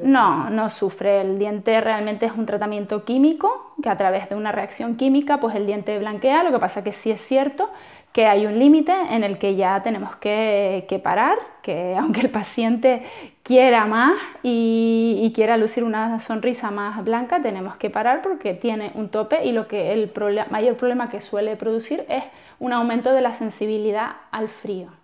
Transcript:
No, no sufre. El diente realmente es un tratamiento químico, que a través de una reacción química, pues el diente blanquea. Lo que pasa que sí es cierto que hay un límite en el que ya tenemos que, parar, que aunque el paciente quiera más y, quiera lucir una sonrisa más blanca, tenemos que parar porque tiene un tope y lo que el mayor problema que suele producir es un aumento de la sensibilidad al frío.